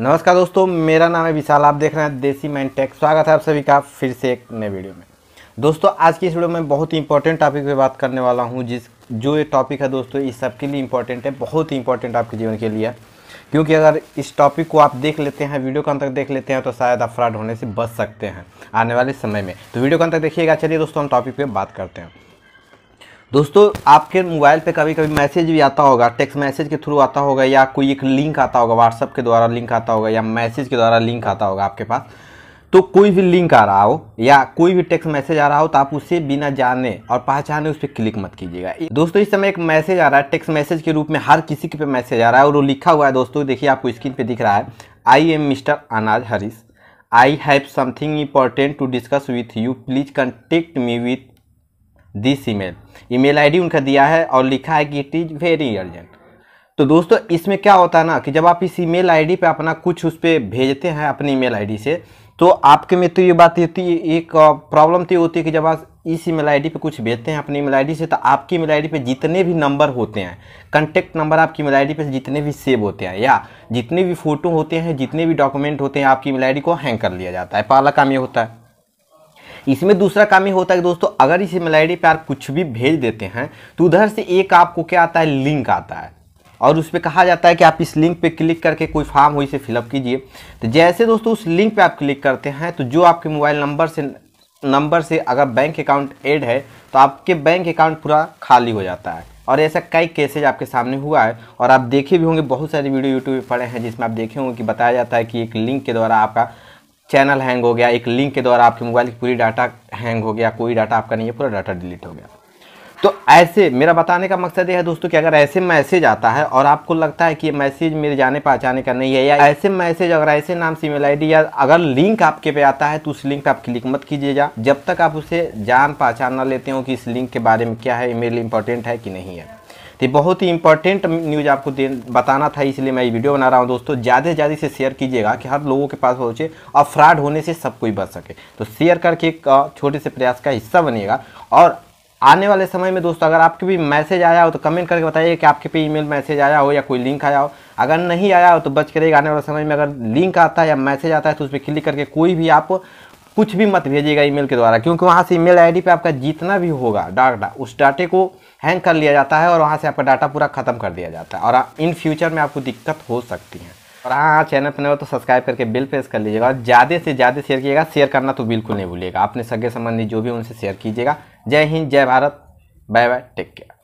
नमस्कार दोस्तों मेरा नाम है विशाल आप देख रहे हैं देसी माइंड टेक स्वागत है आप सभी का फिर से एक नए वीडियो में दोस्तों आज की इस वीडियो में बहुत ही इंपॉर्टेंट टॉपिक पे बात करने वाला हूँ जिस जो ये टॉपिक है दोस्तों इस सबके लिए इंपॉर्टेंट है बहुत ही इंपॉर्टेंट आपके जीवन के लिए क्योंकि अगर इस टॉपिक को आप देख लेते हैं वीडियो को तक देख लेते हैं तो शायद आप फ्रॉड होने से बच सकते हैं आने वाले समय में तो वीडियो को तक देखिएगा चलिए दोस्तों हम टॉपिक पर बात करते हैं दोस्तों आपके मोबाइल पे कभी कभी मैसेज भी आता होगा टेक्स्ट मैसेज के थ्रू आता होगा या कोई एक लिंक आता होगा व्हाट्सअप के द्वारा लिंक आता होगा या मैसेज के द्वारा लिंक आता होगा आपके पास तो कोई भी लिंक आ रहा हो या कोई भी टेक्स्ट मैसेज आ रहा हो तो आप उसे बिना जाने और पहचाने उस पर क्लिक मत कीजिएगा दोस्तों इस समय एक मैसेज आ रहा है टेक्स्ट मैसेज के रूप में हर किसी के पे मैसेज आ रहा है और वो लिखा हुआ है दोस्तों देखिए आपको स्क्रीन पे दिख रहा है आई am mister Anaj Harish I have something important to discuss with you please contact me with this email email ID उनका दिया है और लिखा है कि इट इज़ वेरी अर्जेंट तो दोस्तों इसमें क्या होता है ना कि जब आप इस ईमेल आईडी पे अपना कुछ उस पर भेजते हैं अपनी ईमेल आईडी से तो आपके में तो ये बात होती है एक प्रॉब्लम तो ये होती है कि जब आप इस ईमेल आईडी पे कुछ भेजते हैं अपनी ईमेल आईडी से तो आपकी ईमेल आईडी पे जितने भी नंबर होते हैं कॉन्टैक्ट नंबर आपकी ईमेल आईडी पे जितने भी सेव होते हैं या जितने भी फोटो होते हैं जितने भी डॉक्यूमेंट होते हैं आपकी ईमेल आईडी को हैंग कर लिया जाता है पहला काम ये होता है इसमें दूसरा काम ये होता है कि दोस्तों अगर इस मेल आई पे आप कुछ भी भेज देते हैं तो उधर से एक आपको क्या आता है लिंक आता है और उस पर कहा जाता है कि आप इस लिंक पे क्लिक करके कोई फॉर्म हो इसे फिलअप कीजिए तो जैसे दोस्तों उस लिंक पे आप क्लिक करते हैं तो जो आपके मोबाइल नंबर से नंबर से अगर बैंक अकाउंट ऐड है तो आपके बैंक अकाउंट पूरा खाली हो जाता है और ऐसा कई केसेज आपके सामने हुआ है और आप देखे भी होंगे बहुत सारे वीडियो यूट्यूब पर पड़े हैं जिसमें आप देखे होंगे कि बताया जाता है कि एक लिंक के द्वारा आपका चैनल हैंग हो गया एक लिंक के द्वारा आपके मोबाइल की पूरी डाटा हैंग हो गया कोई डाटा आपका नहीं है पूरा डाटा डिलीट हो गया तो ऐसे मेरा बताने का मकसद यह है दोस्तों कि अगर ऐसे मैसेज आता है और आपको लगता है कि ये मैसेज मेरे जाने पहचाने का नहीं है या ऐसे मैसेज अगर ऐसे नाम से मेल आई या अगर लिंक आपके पे आता है तो उस लिंक पर आप क्लिक मत कीजिएगा जब तक आप उसे जान पहचान ना लेते हो कि इस लिंक के बारे में क्या है मेरे लिए इंपॉर्टेंट है कि नहीं है तो बहुत ही इंपॉर्टेंट न्यूज़ आपको दे बताना था इसलिए मैं ये वीडियो बना रहा हूँ दोस्तों ज़्यादा से ज़्यादा इसे शेयर कीजिएगा कि हर लोगों के पास पहुँचे और फ्रॉड होने से सब कोई बच सके तो शेयर करके एक छोटे से प्रयास का हिस्सा बनेगा और आने वाले समय में दोस्तों अगर आपके भी मैसेज आया हो तो कमेंट करके बताइए कि आपके पे ईमेल मैसेज आया हो या कोई लिंक आया हो अगर नहीं आया हो तो बच करेगा आने वाले समय में अगर लिंक आता है या मैसेज आता है तो उस पर क्लिक करके कोई भी आप कुछ भी मत भेजिएगा ईमेल के द्वारा क्योंकि वहाँ से ईमेल आईडी पे आपका जितना भी होगा डाटा उस डाटे को हैंग कर लिया जाता है और वहाँ से आपका डाटा पूरा ख़त्म कर दिया जाता है और इन फ्यूचर में आपको दिक्कत हो सकती है और हाँ चैनल पर नहीं हो तो सब्सक्राइब करके बिल प्रेस कर लीजिएगा और ज़्यादा से ज़्यादा शेयर कीजिएगा शेयर करना तो बिल्कुल नहीं भूलिएगा अपने सगे संबंधी जो भी उनसे शेयर कीजिएगा जय हिंद जय Bharat bye bye take care